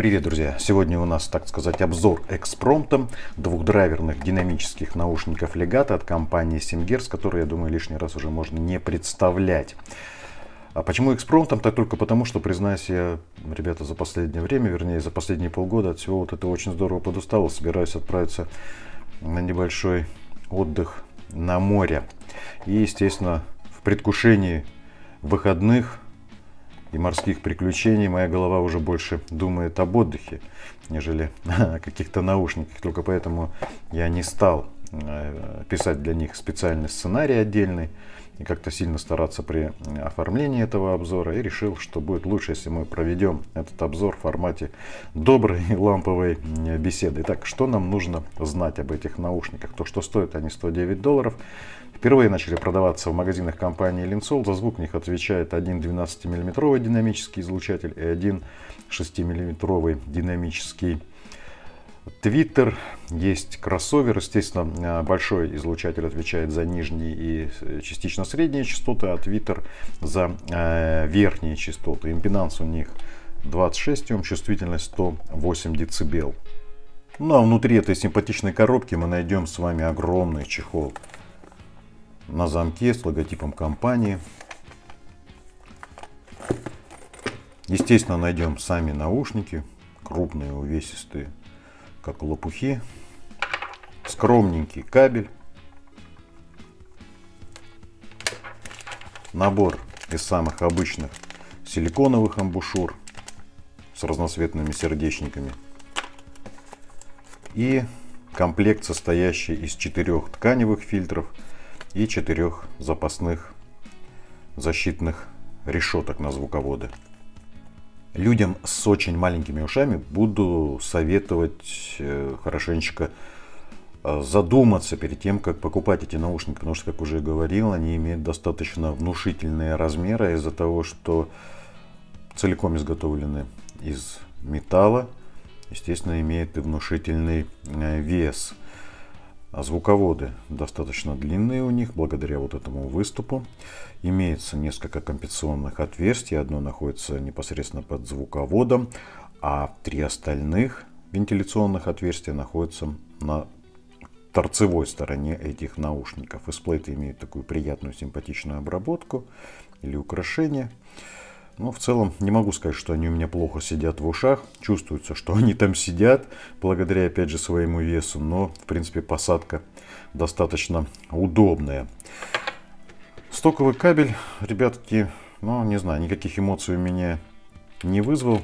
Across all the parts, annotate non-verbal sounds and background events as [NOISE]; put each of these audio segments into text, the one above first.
Привет, друзья! Сегодня у нас, так сказать, обзор экспромтом двухдрайверных динамических наушников Legato от компании Simgers, которые, я думаю, лишний раз уже можно не представлять. А почему экспромтом? Так только потому, что, признаюсь я, ребята, за последнее время, вернее, за последние полгода от всего вот этого очень здорово подустал. Собираюсь отправиться на небольшой отдых на море. И, естественно, в предвкушении выходных – и морских приключений моя голова уже больше думает об отдыхе, нежели [LAUGHS] о каких-то наушниках. Только поэтому я не стал э, писать для них специальный сценарий отдельный и как-то сильно стараться при оформлении этого обзора. И решил, что будет лучше, если мы проведем этот обзор в формате доброй [LAUGHS] ламповой э, беседы. Итак, что нам нужно знать об этих наушниках? То, что стоят они 109 долларов, Впервые начали продаваться в магазинах компании Linsol. За звук в них отвечает один 12 миллиметровый динамический излучатель и один 6 миллиметровый динамический Твиттер, есть кроссовер, естественно, э, большой излучатель отвечает за нижние и э, частично средние частоты, а Твиттер за э, верхние частоты. Импеданс у них 26 Ом, чувствительность 108 дБ. Ну а внутри этой симпатичной коробки мы найдем с вами огромный чехол на замке с логотипом компании. Естественно, найдем сами наушники, крупные, увесистые, как лопухи. Скромненький кабель. Набор из самых обычных силиконовых амбушюр с разноцветными сердечниками. И комплект, состоящий из четырех тканевых фильтров – и четырех запасных защитных решеток на звуководы. Людям с очень маленькими ушами буду советовать э, хорошенечко э, задуматься перед тем, как покупать эти наушники, потому что, как уже говорил, они имеют достаточно внушительные размеры из-за того, что целиком изготовлены из металла, естественно, имеют и внушительный э, вес. А звуководы достаточно длинные у них, благодаря вот этому выступу. Имеется несколько компенсационных отверстий, одно находится непосредственно под звуководом, а три остальных вентиляционных отверстия находятся на торцевой стороне этих наушников. Эсплейты имеют такую приятную симпатичную обработку или украшение. Но ну, в целом не могу сказать, что они у меня плохо сидят в ушах. Чувствуется, что [LAUGHS] они там сидят, благодаря опять же своему весу. Но в принципе посадка достаточно удобная. Стоковый кабель, ребятки, ну не знаю, никаких эмоций у меня не вызвал.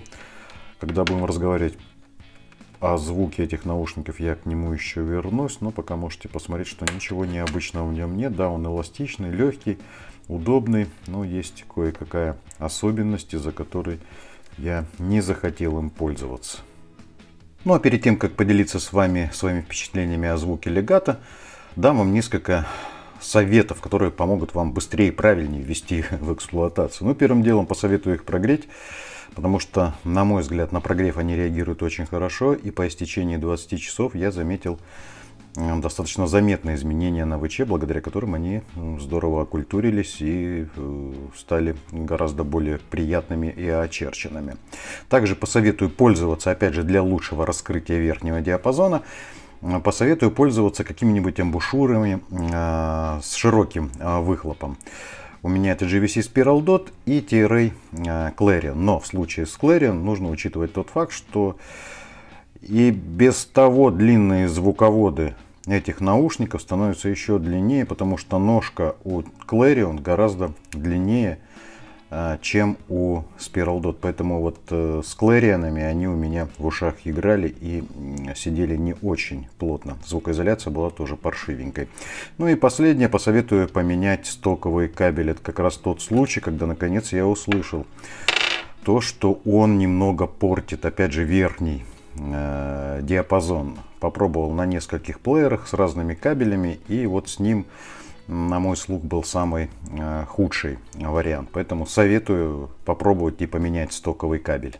Когда будем разговаривать а звуки этих наушников я к нему еще вернусь, но пока можете посмотреть, что ничего необычного в нем нет. Да, он эластичный, легкий, удобный, но есть кое-какая особенность, из-за которой я не захотел им пользоваться. Ну а перед тем, как поделиться с вами своими впечатлениями о звуке легато, дам вам несколько советов, которые помогут вам быстрее и правильнее ввести их в эксплуатацию. Ну, первым делом посоветую их прогреть Потому что, на мой взгляд, на прогрев они реагируют очень хорошо. И по истечении 20 часов я заметил достаточно заметные изменения на ВЧ, благодаря которым они здорово окультурились и э, стали гораздо более приятными и очерченными. Также посоветую пользоваться, опять же, для лучшего раскрытия верхнего диапазона, посоветую пользоваться какими-нибудь амбушюрами э, с широким э, выхлопом у меня это GVC Spiral Dot и TRA э, Clarion. Но в случае с Clarion нужно учитывать тот факт, что и без того длинные звуководы этих наушников становятся еще длиннее, потому что ножка у Clarion гораздо длиннее, а, чем у Spiral Dot. Поэтому вот э, с Клэрианами они у меня в ушах играли и сидели не очень плотно. Звукоизоляция была тоже паршивенькой. Ну и последнее, посоветую поменять стоковый кабель. Это как раз тот случай, когда наконец я услышал то, что он немного портит, опять же, верхний э, диапазон. Попробовал на нескольких плеерах с разными кабелями и вот с ним на мой слух, был самый э, худший вариант. Поэтому советую попробовать и поменять стоковый кабель.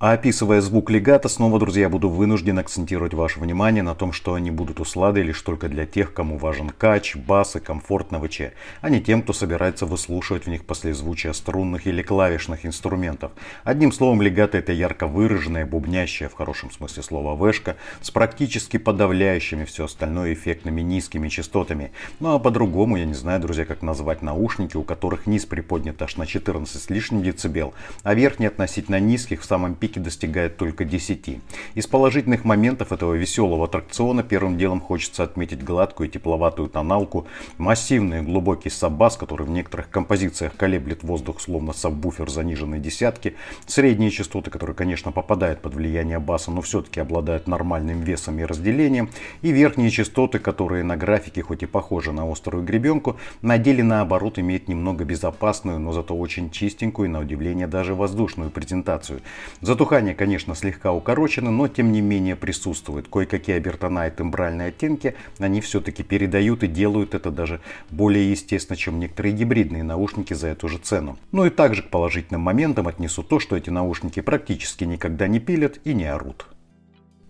А описывая звук легата, снова, друзья, буду вынужден акцентировать ваше внимание на том, что они будут услады лишь только для тех, кому важен кач, бас и комфорт на ВЧ, а не тем, кто собирается выслушивать в них послезвучие струнных или клавишных инструментов. Одним словом, легато это ярко выраженная, бубнящая, в хорошем смысле слова, вешка, с практически подавляющими все остальное эффектными низкими частотами. Ну а по-другому, я не знаю, друзья, как назвать наушники, у которых низ приподнят аж на 14 с лишним децибел, а верхний относительно низких в самом пике достигает только 10. Из положительных моментов этого веселого аттракциона первым делом хочется отметить гладкую и тепловатую тоналку, массивный и глубокий саббас, который в некоторых композициях колеблет воздух словно саббуфер заниженной десятки, средние частоты, которые, конечно, попадают под влияние баса, но все-таки обладают нормальным весом и разделением, и верхние частоты, которые на графике хоть и похожи на острую гребенку, на деле наоборот имеют немного безопасную, но зато очень чистенькую и на удивление даже воздушную презентацию. За Затухание, конечно, слегка укорочено, но тем не менее присутствует. Кое-какие обертона и тембральные оттенки, они все-таки передают и делают это даже более естественно, чем некоторые гибридные наушники за эту же цену. Ну и также к положительным моментам отнесу то, что эти наушники практически никогда не пилят и не орут.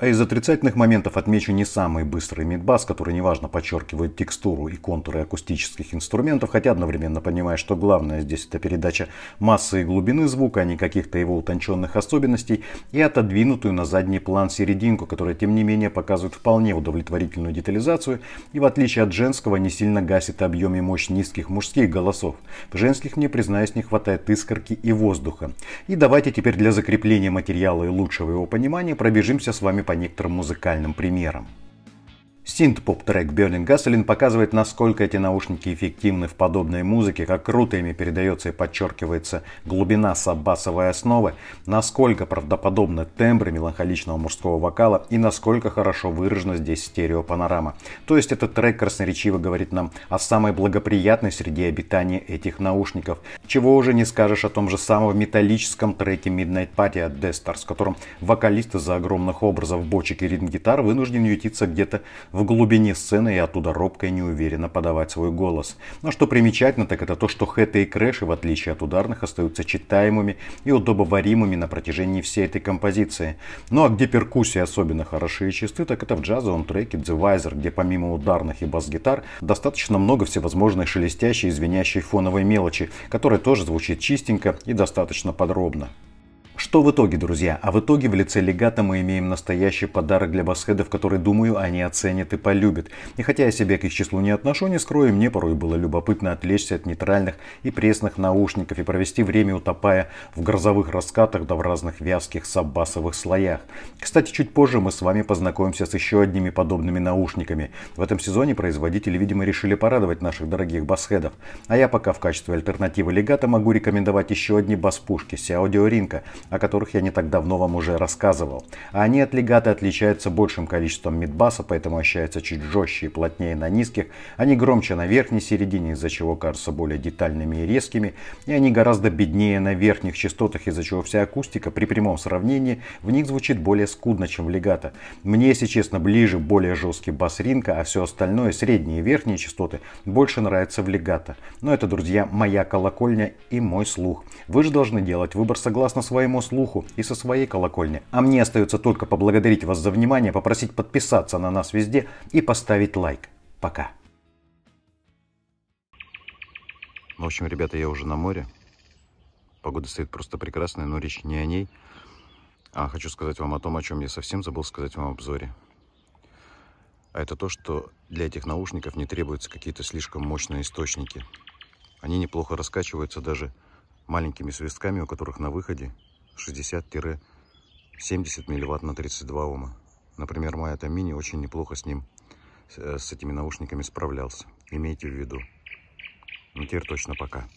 А из отрицательных моментов отмечу не самый быстрый мидбас, который неважно подчеркивает текстуру и контуры акустических инструментов, хотя одновременно понимая, что главное здесь это передача массы и глубины звука, а не каких-то его утонченных особенностей, и отодвинутую на задний план серединку, которая тем не менее показывает вполне удовлетворительную детализацию и в отличие от женского не сильно гасит объем и мощь низких мужских голосов. В женских мне, признаюсь, не хватает искорки и воздуха. И давайте теперь для закрепления материала и лучшего его понимания пробежимся с вами по некоторым музыкальным примерам. Синт-поп трек Burning Gasoline показывает, насколько эти наушники эффективны в подобной музыке, как круто ими передается и подчеркивается глубина саббасовой основы, насколько правдоподобны тембры меланхоличного мужского вокала и насколько хорошо выражена здесь стереопанорама. То есть этот трек красноречиво говорит нам о самой благоприятной среде обитания этих наушников, чего уже не скажешь о том же самом металлическом треке Midnight Party от Death Star, с которым вокалист из-за огромных образов бочек и ритм-гитар вынужден ютиться где-то в глубине сцены и оттуда робко и неуверенно подавать свой голос. Но что примечательно, так это то, что хэты и крэши, в отличие от ударных, остаются читаемыми и удобоваримыми на протяжении всей этой композиции. Ну а где перкуссии особенно хороши и чисты, так это в джазовом треке The Visor, где помимо ударных и бас-гитар достаточно много всевозможной шелестящей и звенящей фоновой мелочи, которая тоже звучит чистенько и достаточно подробно. Что в итоге, друзья? А в итоге в лице легата мы имеем настоящий подарок для басхедов, который, думаю, они оценят и полюбят. И хотя я себя к их числу не отношу, не скрою, мне порой было любопытно отвлечься от нейтральных и пресных наушников и провести время, утопая в грозовых раскатах да в разных вязких саббасовых слоях. Кстати, чуть позже мы с вами познакомимся с еще одними подобными наушниками. В этом сезоне производители, видимо, решили порадовать наших дорогих басхедов. А я пока в качестве альтернативы легата могу рекомендовать еще одни бас-пушки Audio Rinka, о которых я не так давно вам уже рассказывал. А они от легата отличаются большим количеством мидбаса, поэтому ощущаются чуть жестче и плотнее на низких. Они громче на верхней середине, из-за чего кажутся более детальными и резкими. И они гораздо беднее на верхних частотах, из-за чего вся акустика при прямом сравнении в них звучит более скудно, чем в легато. Мне, если честно, ближе более жесткий бас ринка, а все остальное, средние и верхние частоты, больше нравится в легато. Но это, друзья, моя колокольня и мой слух. Вы же должны делать выбор согласно своему слуху слуху и со своей колокольни. А мне остается только поблагодарить вас за внимание, попросить подписаться на нас везде и поставить лайк. Пока. В общем, ребята, я уже на море. Погода стоит просто прекрасная, но речь не о ней. А хочу сказать вам о том, о чем я совсем забыл сказать вам в обзоре. А это то, что для этих наушников не требуются какие-то слишком мощные источники. Они неплохо раскачиваются даже маленькими свистками, у которых на выходе 60-70 милливатт на 32 ома. Например, мой Атомини очень неплохо с ним, э, с этими наушниками справлялся. Имейте в виду. Ну, теперь точно пока.